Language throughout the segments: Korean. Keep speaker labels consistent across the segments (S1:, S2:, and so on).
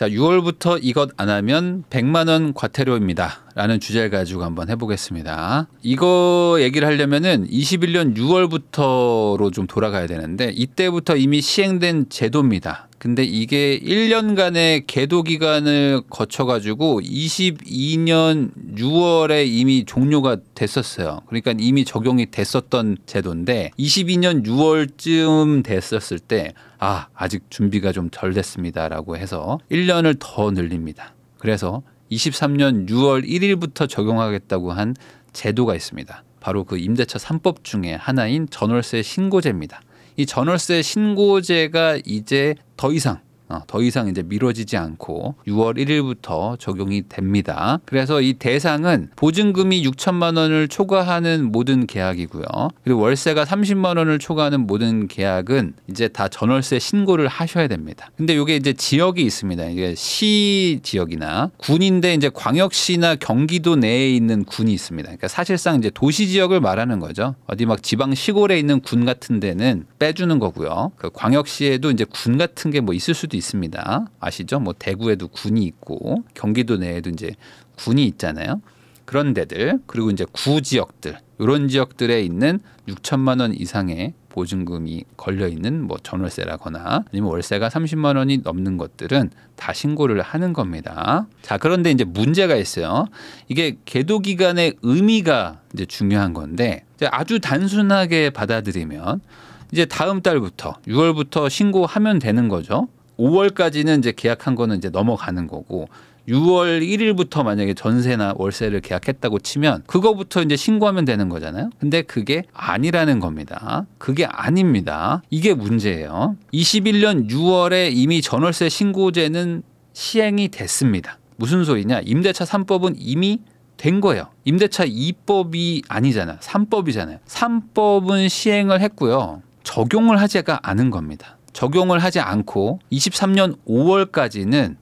S1: 자, 6월부터 이것 안 하면 100만 원 과태료입니다. 라는 주제를 가지고 한번 해보겠습니다. 이거 얘기를 하려면은 21년 6월부터로 좀 돌아가야 되는데 이때부터 이미 시행된 제도입니다. 근데 이게 1년간의 계도 기간을 거쳐가지고 22년 6월에 이미 종료가 됐었어요. 그러니까 이미 적용이 됐었던 제도인데 22년 6월쯤 됐었을 때 아, 아직 준비가 좀 덜 됐습니다라고 해서 1년을 더 늘립니다. 그래서 23년 6월 1일부터 적용하겠다고 한 제도가 있습니다. 바로 그 임대차 3법 중에 하나인 전월세 신고제입니다. 이 전월세 신고제가 이제 더 이상 어, 더 이상 이제 미뤄지지 않고 6월 1일부터 적용이 됩니다. 그래서 이 대상은 보증금이 6천만 원을 초과하는 모든 계약이고요. 그리고 월세가 30만 원을 초과하는 모든 계약은 이제 다 전월세 신고를 하셔야 됩니다. 근데 이게 이제 지역이 있습니다. 이게 시 지역이나 군인데 이제 광역시나 경기도 내에 있는 군이 있습니다. 그러니까 사실상 이제 도시 지역을 말하는 거죠. 어디 막 지방 시골에 있는 군 같은 데는 빼주는 거고요. 그 광역시에도 이제 군 같은 게 뭐 있을 수도 있습니다. 아시죠? 뭐 대구에도 군이 있고 경기도 내에도 이제 군이 있잖아요. 그런 데들 그리고 이제 구 지역들 이런 지역들에 있는 6천만 원 이상의 보증금이 걸려 있는 뭐 전월세라거나 아니면 월세가 30만 원이 넘는 것들은 다 신고를 하는 겁니다. 자, 그런데 이제 문제가 있어요. 이게 계도 기간의 의미가 이제 중요한 건데 이제 아주 단순하게 받아들이면 이제 다음 달부터 6월부터 신고하면 되는 거죠. 5월까지는 이제 계약한 거는 이제 넘어가는 거고 6월 1일부터 만약에 전세나 월세를 계약했다고 치면 그거부터 이제 신고하면 되는 거잖아요. 근데 그게 아니라는 겁니다. 그게 아닙니다. 이게 문제예요. 21년 6월에 이미 전월세 신고제는 시행이 됐습니다. 무슨 소리냐? 임대차 3법은 이미 된 거예요. 임대차 2법이 아니잖아. 3법이잖아요. 3법은 시행을 했고요. 적용을 하지가 않은 겁니다. 적용을 하지 않고 23년 5월까지는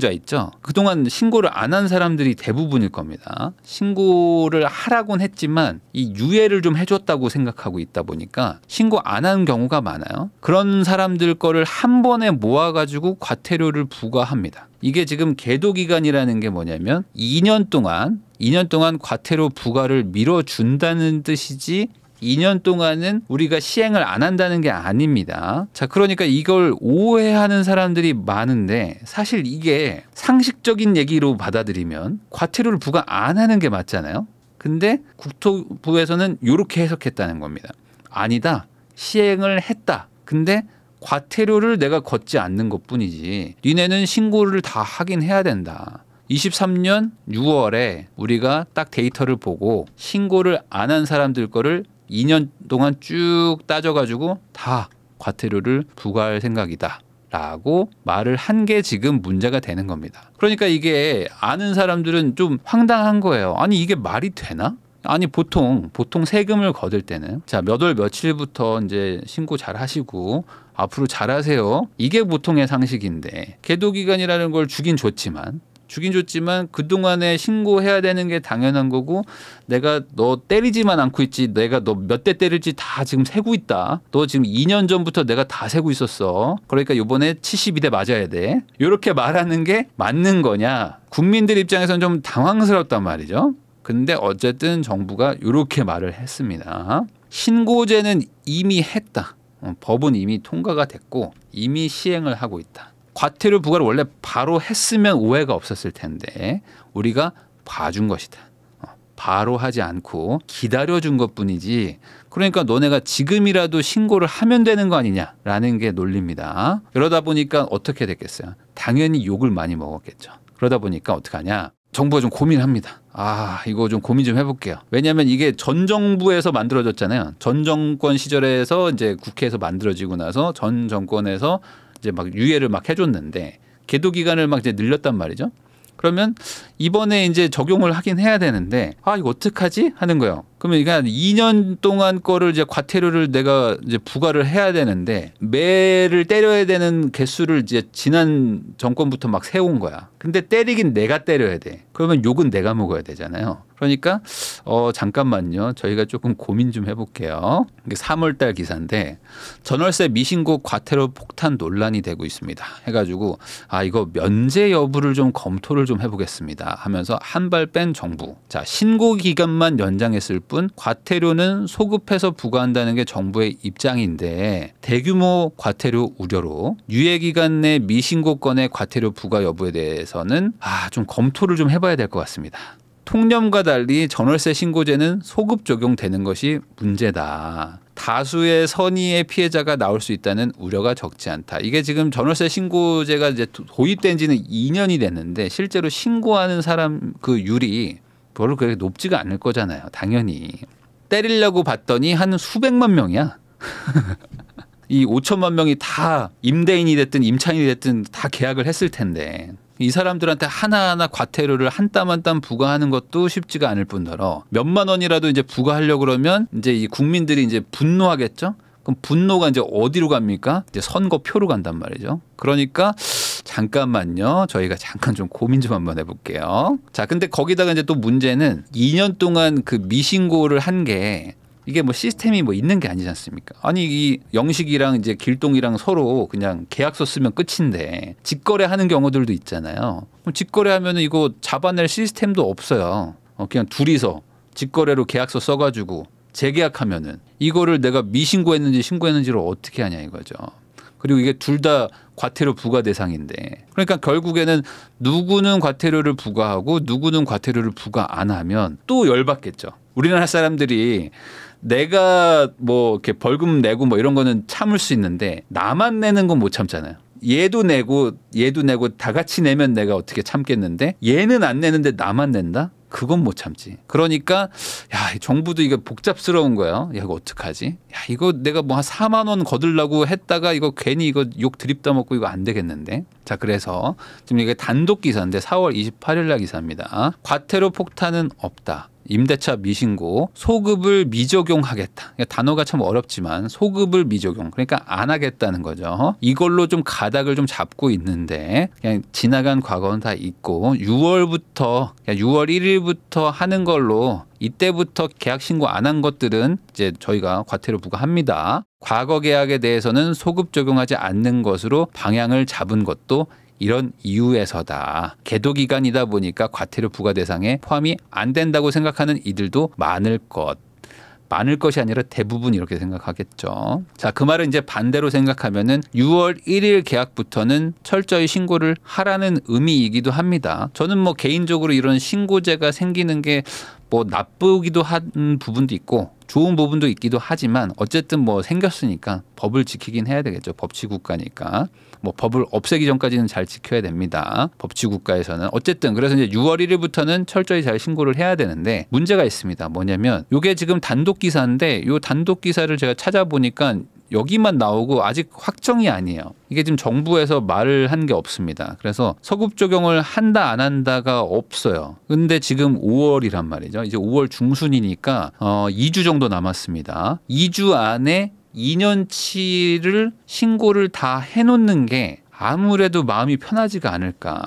S1: 미신고자 있죠. 그동안 신고를 안 한 사람들이 대부분일 겁니다. 신고를 하라곤 했지만 이 유예를 좀 해줬다고 생각하고 있다 보니까 신고 안 한 경우가 많아요. 그런 사람들 거를 한 번에 모아가지고 과태료를 부과합니다. 이게 지금 계도 기간이라는 게 뭐냐면 2년 동안 2년 동안 과태료 부과를 밀어준다는 뜻이지 2년 동안은 우리가 시행을 안 한다는 게 아닙니다. 자, 그러니까 이걸 오해하는 사람들이 많은데 사실 이게 상식적인 얘기로 받아들이면 과태료를 부과 안 하는 게 맞잖아요. 근데 국토부에서는 이렇게 해석했다는 겁니다. 아니다. 시행을 했다. 근데 과태료를 내가 걷지 않는 것 뿐이지. 니네는 신고를 다 하긴 해야 된다. 23년 6월에 우리가 딱 데이터를 보고 신고를 안 한 사람들 거를 2년 동안 쭉 따져가지고 다 과태료를 부과할 생각이다. 라고 말을 한 게 지금 문제가 되는 겁니다. 그러니까 이게 아는 사람들은 좀 황당한 거예요. 아니, 이게 말이 되나? 아니 보통 보통 세금을 거둘 때는 자몇월 며칠부터 이제 신고 잘 하시고 앞으로 잘하세요 이게 보통의 상식인데 계도 기간이라는 걸 주긴 좋지만 주긴 줬지만 그동안에 신고해야 되는 게 당연한 거고 내가 너 때리지만 않고 있지 내가 너 몇 대 때릴지 다 지금 세고 있다. 너 지금 2년 전부터 내가 다 세고 있었어. 그러니까 요번에 72대 맞아야 돼. 이렇게 말하는 게 맞는 거냐? 국민들 입장에서는 좀 당황스럽단 말이죠. 근데 어쨌든 정부가 이렇게 말을 했습니다. 신고제는 이미 했다. 어, 법은 이미 통과가 됐고 이미 시행을 하고 있다. 과태료 부과를 원래 바로 했으면 오해가 없었을 텐데 우리가 봐준 것이다. 어, 바로 하지 않고 기다려준 것 뿐이지 그러니까 너네가 지금이라도 신고를 하면 되는 거 아니냐라는 게 논리입니다. 그러다 보니까 어떻게 됐겠어요? 당연히 욕을 많이 먹었겠죠. 그러다 보니까 어떡하냐? 정부가 좀 고민합니다. 아, 이거 좀 고민 좀 해볼게요. 왜냐하면 이게 전 정부에서 만들어졌잖아요. 전 정권 시절에서 이제 국회에서 만들어지고 나서 전 정권에서 이제 막 유예를 막 해줬는데 계도 기간을 막 이제 늘렸단 말이죠. 그러면 이번에 이제 적용을 하긴 해야 되는데 아 이거 어떡하지 하는 거예요. 그러면 그러니까 2년 동안 거를 이제 과태료를 내가 이제 부과를 해야 되는데 매를 때려야 되는 개수를 이제 지난 정권부터 막 세운 거야. 근데 때리긴 내가 때려야 돼. 그러면 욕은 내가 먹어야 되잖아요. 그러니까 어 잠깐만요. 저희가 조금 고민 좀 해볼게요. 이게 3월달 기사인데 전월세 미신고 과태료 폭탄 논란이 되고 있습니다. 해가지고 아 이거 면제 여부를 좀 검토를 좀 해보겠습니다. 하면서 한 발 뺀 정부. 자, 신고 기간만 연장했을 뿐 과태료는 소급해서 부과한다는 게 정부의 입장인데 대규모 과태료 우려로 유예 기간 내 미신고 건의 과태료 부과 여부에 대해서는 아, 좀 검토를 좀 해봐야 될 것 같습니다. 통념과 달리 전월세 신고제는 소급 적용되는 것이 문제다. 다수의 선의의 피해자가 나올 수 있다는 우려가 적지 않다. 이게 지금 전월세 신고제가 이제 도입된 지는 2년이 됐는데 실제로 신고하는 사람 그율이 별로 그렇게 높지가 않을 거잖아요. 당연히. 때리려고 봤더니 한 수백만 명이야. 이 5천만 명이 다 임대인이 됐든 임차인이 됐든 다 계약을 했을 텐데 이 사람들한테 하나하나 과태료를 한 땀 한 땀 부과하는 것도 쉽지가 않을 뿐더러 몇만 원이라도 이제 부과하려고 그러면 이제 이 국민들이 이제 분노하겠죠? 그럼 분노가 이제 어디로 갑니까? 이제 선거표로 간단 말이죠. 그러니까 잠깐만요. 저희가 잠깐 좀 고민 좀 한번 해볼게요. 자, 근데 거기다가 이제 또 문제는 2년 동안 그 미신고를 한게 이게 뭐 시스템이 뭐 있는 게 아니지 않습니까? 아니 이 영식이랑 이제 길동이랑 서로 그냥 계약서 쓰면 끝인데 직거래하는 경우들도 있잖아요. 그럼 직거래하면 이거 잡아낼 시스템도 없어요. 어, 그냥 둘이서 직거래로 계약서 써가지고 재계약하면은 이거를 내가 미신고했는지 신고했는지를 어떻게 하냐 이거죠. 그리고 이게 둘 다 과태료 부과 대상인데 그러니까 결국에는 누구는 과태료를 부과하고 누구는 과태료를 부과 안 하면 또 열받겠죠. 우리나라 사람들이 내가 뭐 이렇게 벌금 내고 뭐 이런 거는 참을 수 있는데 나만 내는 건 못 참잖아요. 얘도 내고 얘도 내고 다 같이 내면 내가 어떻게 참겠는데 얘는 안 내는데 나만 낸다? 그건 못 참지. 그러니까 야 정부도 이게 복잡스러운 거예요. 야 이거 어떡하지? 야 이거 내가 뭐 한 4만 원 거들라고 했다가 이거 괜히 이거 욕 드립다 먹고 이거 안 되겠는데. 자 그래서 지금 이게 단독 기사인데 4월 28일 날 기사입니다. 과태료 폭탄은 없다. 임대차 미신고, 소급을 미적용하겠다. 그러니까 단어가 참 어렵지만 소급을 미적용, 그러니까 안 하겠다는 거죠. 이걸로 좀 가닥을 좀 잡고 있는데 그냥 지나간 과거는 다 있고 6월부터 6월 그러니까 1일부터 하는 걸로 이때부터 계약 신고 안 한 것들은 이제 저희가 과태료 부과합니다. 과거 계약에 대해서는 소급 적용하지 않는 것으로 방향을 잡은 것도 이런 이유에서다. 계도 기간이다 보니까 과태료 부과 대상에 포함이 안 된다고 생각하는 이들도 많을 것. 많을 것이 아니라 대부분 이렇게 생각하겠죠. 자, 그 말은 이제 반대로 생각하면은 6월 1일 계약부터는 철저히 신고를 하라는 의미이기도 합니다. 저는 뭐 개인적으로 이런 신고제가 생기는 게 뭐 나쁘기도 한 부분도 있고 좋은 부분도 있기도 하지만 어쨌든 뭐 생겼으니까 법을 지키긴 해야 되겠죠. 법치국가니까. 뭐 법을 없애기 전까지는 잘 지켜야 됩니다. 법치 국가에서는 어쨌든 그래서 이제 6월 1일부터는 철저히 잘 신고를 해야 되는데 문제가 있습니다. 뭐냐면 이게 지금 단독 기사인데 요 단독 기사를 제가 찾아보니까 여기만 나오고 아직 확정이 아니에요. 이게 지금 정부에서 말을 한 게 없습니다. 그래서 서급 적용을 한다 안 한다가 없어요. 근데 지금 5월이란 말이죠. 이제 5월 중순이니까 어 2주 정도 남았습니다. 2주 안에 2년치를 신고를 다 해놓는 게 아무래도 마음이 편하지가 않을까.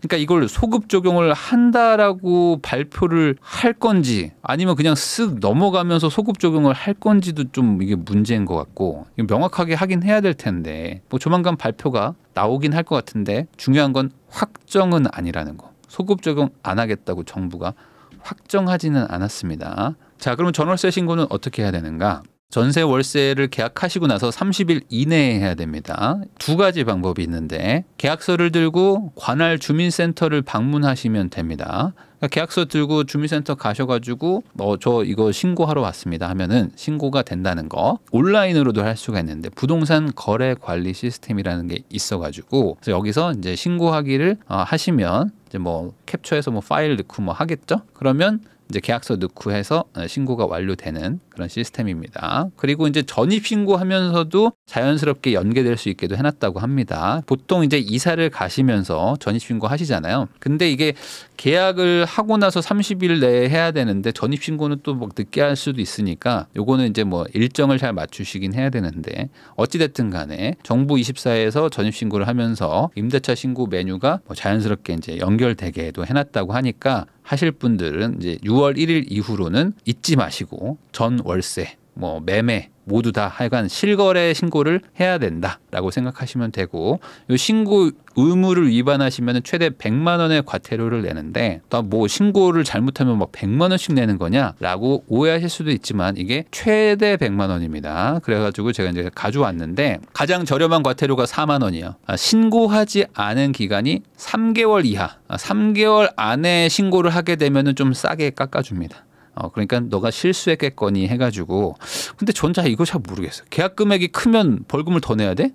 S1: 그러니까 이걸 소급 적용을 한다라고 발표를 할 건지 아니면 그냥 쓱 넘어가면서 소급 적용을 할 건지도 좀 이게 문제인 것 같고 명확하게 하긴 해야 될 텐데 뭐 조만간 발표가 나오긴 할 것 같은데 중요한 건 확정은 아니라는 거 소급 적용 안 하겠다고 정부가 확정하지는 않았습니다 자그러면 전월세 신고는 어떻게 해야 되는가 전세 월세를 계약하시고 나서 30일 이내에 해야 됩니다. 두 가지 방법이 있는데 계약서를 들고 관할 주민센터를 방문하시면 됩니다. 그러니까 계약서 들고 주민센터 가셔가지고 어저 이거 신고하러 왔습니다 하면은 신고가 된다는 거 온라인으로도 할 수가 있는데 부동산 거래 관리 시스템이라는 게 있어가지고 여기서 이제 신고하기를 어, 하시면 이제 뭐 캡처해서 뭐 파일 넣고 뭐 하겠죠? 그러면 이제 계약서 넣고 해서 어, 신고가 완료되는 그런 시스템입니다. 그리고 이제 전입 신고하면서도 자연스럽게 연계될 수 있게도 해놨다고 합니다. 보통 이제 이사를 가시면서 전입 신고 하시잖아요. 근데 이게 계약을 하고 나서 30일 내에 해야 되는데 전입 신고는 또막 뭐 늦게 할 수도 있으니까 요거는 이제 뭐 일정을 잘 맞추시긴 해야 되는데 어찌 됐든 간에 정부 24에서 전입 신고를 하면서 임대차 신고 메뉴가 뭐 자연스럽게 이제 연결되게도 해놨다고 하니까 하실 분들은 이제 6월 1일 이후로는 잊지 마시고 전 월세 뭐 매매 모두 다 하여간 실거래 신고를 해야 된다라고 생각하시면 되고 이 신고 의무를 위반하시면 최대 100만 원의 과태료를 내는데 뭐 신고를 잘못하면 막 뭐 100만 원씩 내는 거냐라고 오해하실 수도 있지만 이게 최대 100만 원입니다. 그래가지고 제가 이제 가져왔는데 가장 저렴한 과태료가 4만 원이요. 에 아, 신고하지 않은 기간이 3개월 이하, 3개월 아, 안에 신고를 하게 되면 좀 싸게 깎아줍니다. 어, 그러니까 너가 실수했겠거니 해가지고 근데 전자 이거 잘 모르겠어. 계약 금액이 크면 벌금을 더 내야 돼?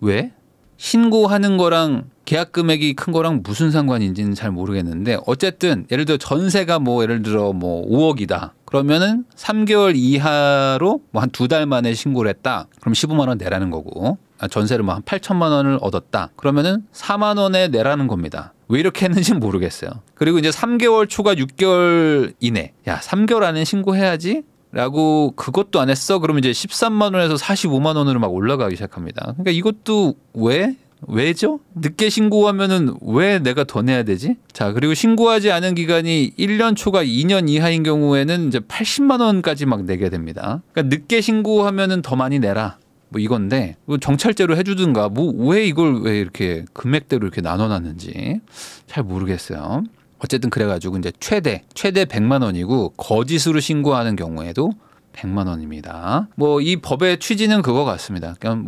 S1: 왜? 신고하는 거랑 계약 금액이 큰 거랑 무슨 상관인지는 잘 모르겠는데 어쨌든 예를 들어 전세가 뭐 예를 들어 뭐 5억이다. 그러면은 3개월 이하로 뭐 한 두 달 만에 신고를 했다. 그럼 15만 원 내라는 거고. 아, 전세를 뭐 한 8천만 원을 얻었다. 그러면은 4만 원에 내라는 겁니다. 왜 이렇게 했는지 모르겠어요. 그리고 이제 3개월 초가 6개월 이내. 야, 3개월 안에 신고해야지? 라고 그것도 안 했어? 그러면 이제 13만 원에서 45만 원으로 막 올라가기 시작합니다. 그러니까 이것도 왜? 왜죠? 늦게 신고하면은 왜 내가 더 내야 되지? 자, 그리고 신고하지 않은 기간이 1년 초가 2년 이하인 경우에는 이제 80만 원까지 막 내게 됩니다. 그러니까 늦게 신고하면은 더 많이 내라. 뭐 이건데 뭐 정찰제로 해주든가 뭐 왜 이걸 왜 이렇게 금액대로 이렇게 나눠놨는지 잘 모르겠어요. 어쨌든 그래가지고 이제 최대 최대 100만 원이고 거짓으로 신고하는 경우에도 100만 원입니다. 뭐 이 법의 취지는 그거 같습니다. 그냥 그러니까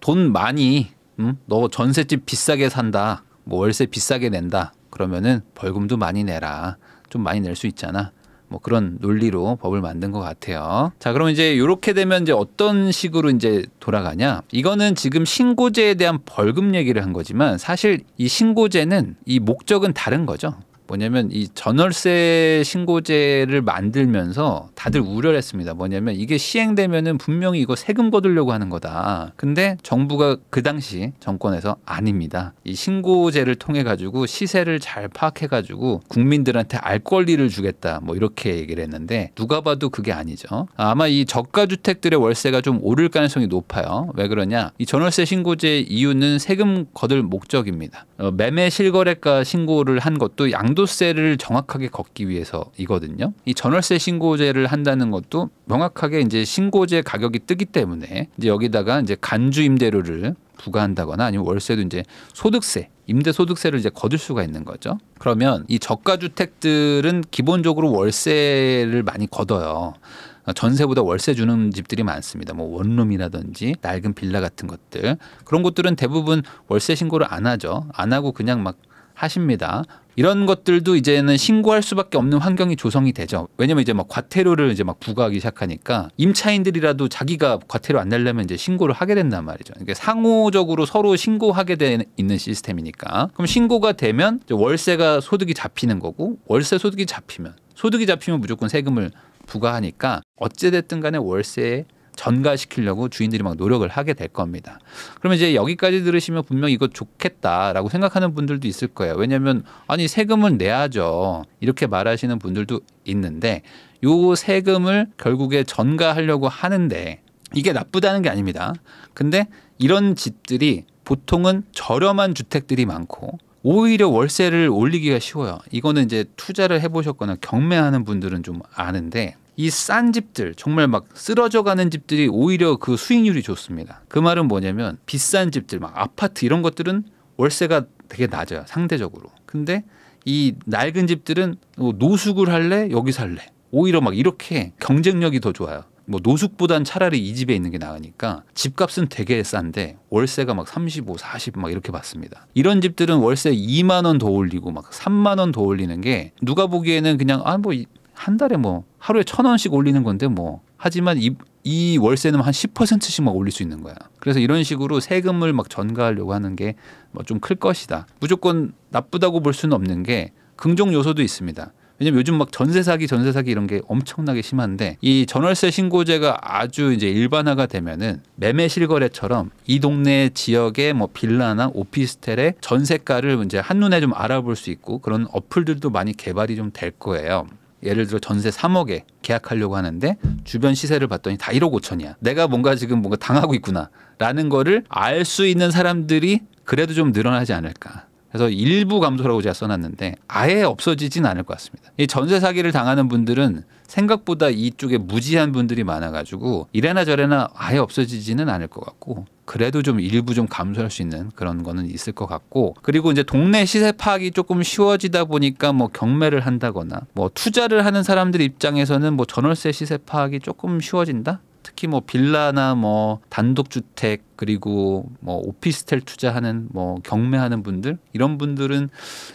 S1: 뭐돈 많이 음? 너 전셋집 비싸게 산다. 뭐 월세 비싸게 낸다. 그러면은 벌금도 많이 내라. 좀 많이 낼 수 있잖아. 뭐 그런 논리로 법을 만든 것 같아요. 자, 그럼 이제 이렇게 되면 이제 어떤 식으로 이제 돌아가냐? 이거는 지금 신고제에 대한 벌금 얘기를 한 거지만 사실 이 신고제는 이 목적은 다른 거죠. 뭐냐면 이 전월세 신고제를 만들면서 다들 음. 우려를 했습니다. 뭐냐면 이게 시행되면은 분명히 이거 세금 거두려고 하는 거다. 근데 정부가 그 당시 정권에서 아닙니다. 이 신고제를 통해 가지고 시세를 잘 파악해 가지고 국민들한테 알 권리를 주겠다. 뭐 이렇게 얘기를 했는데 누가 봐도 그게 아니죠. 아마 이 저가 주택들의 월세가 좀 오를 가능성이 높아요. 왜 그러냐? 이 전월세 신고제 이유는 세금 거둘 목적입니다. 어, 매매 실거래가 신고를 한 것도 양도 양도세를 정확하게 걷기 위해서이거든요. 이 전월세 신고제를 한다는 것도 명확하게 이제 신고제 가격이 뜨기 때문에 이제 여기다가 이제 간주 임대료를 부과한다거나 아니면 월세도 이제 소득세 임대소득세를 이제 거둘 수가 있는 거죠. 그러면 이 저가주택들은 기본적으로 월세를 많이 걷어요. 그러니까 전세보다 월세 주는 집들이 많습니다. 뭐 원룸이라든지 낡은 빌라 같은 것들 그런 곳들은 대부분 월세 신고를 안 하죠. 안 하고 그냥 막 하십니다. 이런 것들도 이제는 신고할 수밖에 없는 환경이 조성이 되죠. 왜냐면 이제 막 과태료를 이제 막 부과하기 시작하니까 임차인들이라도 자기가 과태료 안 내려면 이제 신고를 하게 된단 말이죠. 그러 그러니까 상호적으로 서로 신고하게 되 있는 시스템이니까. 그럼 신고가 되면 월세가 소득이 잡히는 거고 월세 소득이 잡히면 소득이 잡히면 무조건 세금을 부과하니까 어찌됐든 간에 월세에 전가시키려고 주인들이 막 노력을 하게 될 겁니다. 그러면 이제 여기까지 들으시면 분명 이거 좋겠다라고 생각하는 분들도 있을 거예요. 왜냐하면 아니 세금을 내야죠 이렇게 말하시는 분들도 있는데 요 세금을 결국에 전가하려고 하는데 이게 나쁘다는 게 아닙니다. 근데 이런 집들이 보통은 저렴한 주택들이 많고 오히려 월세를 올리기가 쉬워요. 이거는 이제 투자를 해보셨거나 경매하는 분들은 좀 아는데 이싼 집들 정말 막 쓰러져 가는 집들이 오히려 그 수익률이 좋습니다. 그 말은 뭐냐면 비싼 집들 막 아파트 이런 것들은 월세가 되게 낮아요. 상대적으로. 근데 이 낡은 집들은 뭐 노숙을 할래? 여기 살래? 오히려 막 이렇게 경쟁력이 더 좋아요. 뭐 노숙보단 차라리 이 집에 있는 게 나으니까 집값은 되게 싼데 월세가 막 35, 40 막 이렇게 받습니다. 이런 집들은 월세 2만 원 더 올리고 막 3만 원 더 올리는 게 누가 보기에는 그냥 아뭐 한 달에 뭐 하루에 천 원씩 올리는 건데 뭐 하지만 이, 이 월세는 한 10%씩 막 올릴 수 있는 거야. 그래서 이런 식으로 세금을 막 전가하려고 하는 게 뭐 좀 클 것이다. 무조건 나쁘다고 볼 수는 없는 게 긍정 요소도 있습니다. 왜냐면 요즘 막 전세 사기 전세 사기 이런 게 엄청나게 심한데 이 전월세 신고제가 아주 이제 일반화가 되면은 매매 실거래처럼 이 동네 지역의 뭐 빌라나 오피스텔의 전세가를 이제 한눈에 좀 알아볼 수 있고 그런 어플들도 많이 개발이 좀 될 거예요. 예를 들어 전세 3억에 계약하려고 하는데 주변 시세를 봤더니 다 1억 5천이야. 내가 뭔가 지금 뭔가 당하고 있구나라는 거를 알 수 있는 사람들이 그래도 좀 늘어나지 않을까. 그래서 일부 감소라고 제가 써놨는데 아예 없어지진 않을 것 같습니다. 이 전세 사기를 당하는 분들은 생각보다 이쪽에 무지한 분들이 많아가지고 이래나 저래나 아예 없어지지는 않을 것 같고 그래도 좀 일부 좀 감소할 수 있는 그런 거는 있을 것 같고 그리고 이제 동네 시세 파악이 조금 쉬워지다 보니까 뭐 경매를 한다거나 뭐 투자를 하는 사람들 입장에서는 뭐 전월세 시세 파악이 조금 쉬워진다 특히 뭐 빌라나 뭐 단독주택 그리고 뭐 오피스텔 투자하는 뭐 경매하는 분들 이런 분들은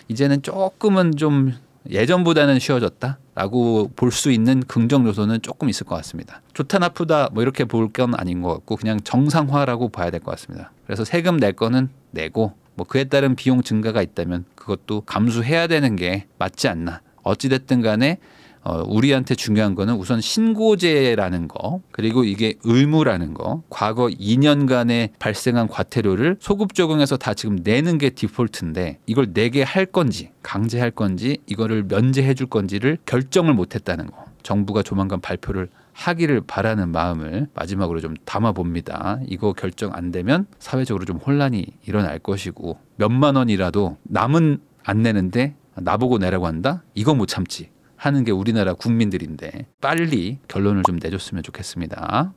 S1: 이제는 조금은 좀 예전보다는 쉬워졌다 라고 볼 수 있는 긍정 요소는 조금 있을 것 같습니다. 좋다 나쁘다 뭐 이렇게 볼 건 아닌 것 같고 그냥 정상화라고 봐야 될 것 같습니다. 그래서 세금 낼 거는 내고 뭐 그에 따른 비용 증가가 있다면 그것도 감수해야 되는 게 맞지 않나. 어찌됐든 간에 어, 우리한테 중요한 거는 우선 신고제라는 거 그리고 이게 의무라는 거 과거 2년간에 발생한 과태료를 소급 적용해서 다 지금 내는 게 디폴트인데 이걸 내게 할 건지 강제할 건지 이거를 면제해 줄 건지를 결정을 못했다는 거 정부가 조만간 발표를 하기를 바라는 마음을 마지막으로 좀 담아봅니다. 이거 결정 안 되면 사회적으로 좀 혼란이 일어날 것이고 몇만 원이라도 남은 안 내는데 나보고 내라고 한다? 이거 못 참지. 하는 게 우리나라 국민들인데 빨리 결론을 좀 내줬으면 좋겠습니다.